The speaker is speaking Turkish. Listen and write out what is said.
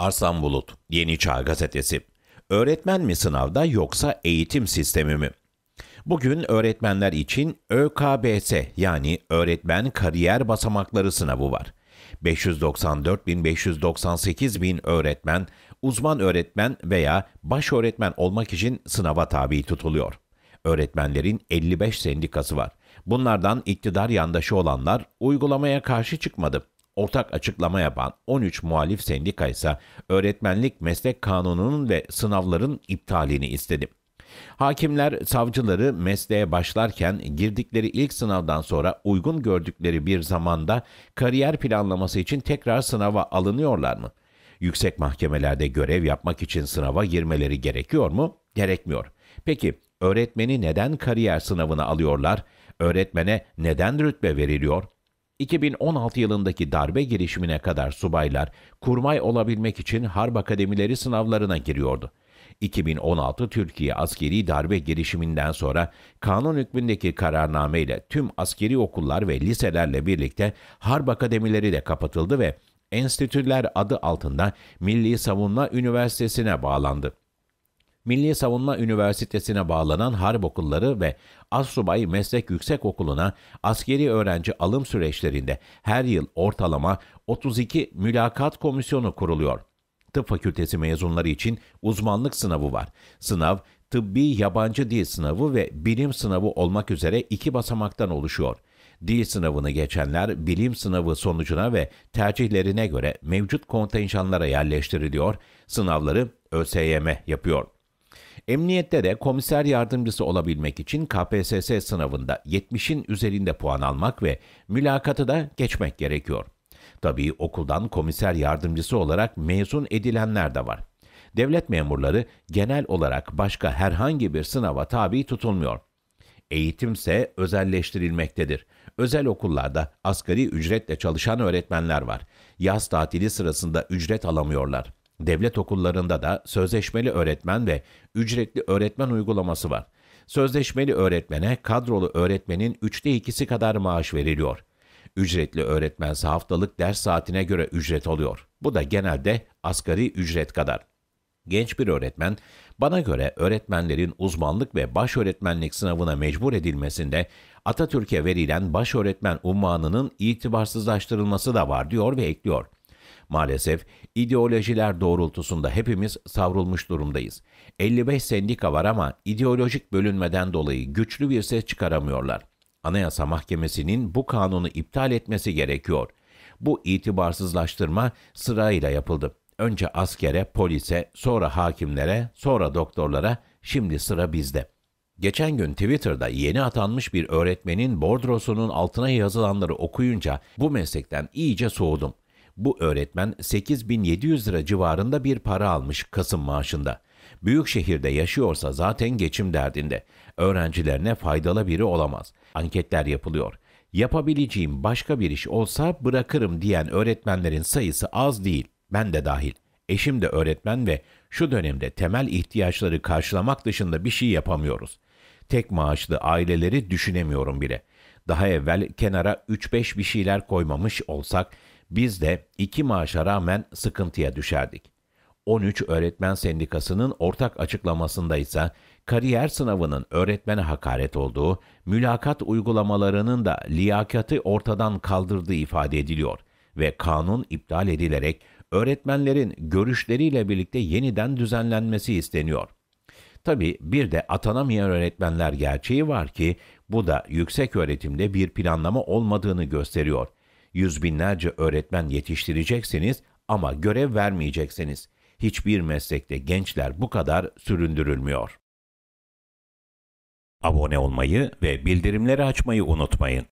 Arslan Bulut, Yeni Çağ Gazetesi. Öğretmen mi sınavda yoksa eğitim sistemi mi? Bugün öğretmenler için ÖKBS yani Öğretmen Kariyer Basamakları sınavı var. 594.598 bin öğretmen, uzman öğretmen veya baş öğretmen olmak için sınava tabi tutuluyor. Öğretmenlerin 55 sendikası var. Bunlardan iktidar yandaşı olanlar uygulamaya karşı çıkmadı. Ortak açıklama yapan 13 muhalif sendika ise öğretmenlik meslek kanununun ve sınavların iptalini istedi. Hakimler savcıları mesleğe başlarken girdikleri ilk sınavdan sonra uygun gördükleri bir zamanda kariyer planlaması için tekrar sınava alınıyorlar mı? Yüksek mahkemelerde görev yapmak için sınava girmeleri gerekiyor mu? Gerekmiyor. Peki öğretmeni neden kariyer sınavına alıyorlar? Öğretmene neden rütbe veriliyor? 2016 yılındaki darbe girişimine kadar subaylar kurmay olabilmek için harp akademileri sınavlarına giriyordu. 2016 Türkiye askeri darbe girişiminden sonra kanun hükmündeki kararnameyle tüm askeri okullar ve liselerle birlikte harp akademileri de kapatıldı ve enstitüler adı altında Milli Savunma Üniversitesi'ne bağlandı. Milli Savunma Üniversitesi'ne bağlanan harp okulları ve Assubay Meslek Yüksek Okulu'na askeri öğrenci alım süreçlerinde her yıl ortalama 32 mülakat komisyonu kuruluyor. Tıp fakültesi mezunları için uzmanlık sınavı var. Sınav, tıbbi yabancı dil sınavı ve bilim sınavı olmak üzere iki basamaktan oluşuyor. Dil sınavını geçenler bilim sınavı sonucuna ve tercihlerine göre mevcut kontenjanlara yerleştiriliyor, sınavları ÖSYM yapıyor. Emniyette de komiser yardımcısı olabilmek için KPSS sınavında 70'in üzerinde puan almak ve mülakatı da geçmek gerekiyor. Tabii okuldan komiser yardımcısı olarak mezun edilenler de var. Devlet memurları genel olarak başka herhangi bir sınava tabi tutulmuyor. Eğitimse özelleştirilmektedir. Özel okullarda asgari ücretle çalışan öğretmenler var. Yaz tatili sırasında ücret alamıyorlar. Devlet okullarında da sözleşmeli öğretmen ve ücretli öğretmen uygulaması var. Sözleşmeli öğretmene kadrolu öğretmenin üçte ikisi kadar maaş veriliyor. Ücretli öğretmen ise haftalık ders saatine göre ücret alıyor. Bu da genelde asgari ücret kadar. Genç bir öğretmen, bana göre öğretmenlerin uzmanlık ve baş öğretmenlik sınavına mecbur edilmesinde Atatürk'e verilen baş öğretmen unvanının itibarsızlaştırılması da var diyor ve ekliyor. Maalesef ideolojiler doğrultusunda hepimiz savrulmuş durumdayız. 55 sendika var ama ideolojik bölünmeden dolayı güçlü bir ses çıkaramıyorlar. Anayasa Mahkemesi'nin bu kanunu iptal etmesi gerekiyor. Bu itibarsızlaştırma sırayla yapıldı. Önce askere, polise, sonra hakimlere, sonra doktorlara, şimdi sıra bizde. Geçen gün Twitter'da yeni atanmış bir öğretmenin bordrosunun altına yazılanları okuyunca bu meslekten iyice soğudum. Bu öğretmen 8700 lira civarında bir para almış Kasım maaşında. Büyük şehirde yaşıyorsa zaten geçim derdinde. Öğrencilerine faydalı biri olamaz. Anketler yapılıyor. Yapabileceğim başka bir iş olsa bırakırım diyen öğretmenlerin sayısı az değil. Ben de dahil. Eşim de öğretmen ve şu dönemde temel ihtiyaçları karşılamak dışında bir şey yapamıyoruz. Tek maaşlı aileleri düşünemiyorum bile. Daha evvel kenara 3-5 bir şeyler koymamış olsak biz de iki maaşa rağmen sıkıntıya düşerdik. 13 Öğretmen Sendikası'nın ortak açıklamasında ise kariyer sınavının öğretmene hakaret olduğu, mülakat uygulamalarının da liyakatı ortadan kaldırdığı ifade ediliyor ve kanun iptal edilerek öğretmenlerin görüşleriyle birlikte yeniden düzenlenmesi isteniyor. Tabi bir de atanamayan öğretmenler gerçeği var ki bu da yüksek öğretimde bir planlama olmadığını gösteriyor.'' Yüz binlerce öğretmen yetiştireceksiniz ama görev vermeyeceksiniz. Hiçbir meslekte gençler bu kadar süründürülmüyor. Abone olmayı ve bildirimleri açmayı unutmayın.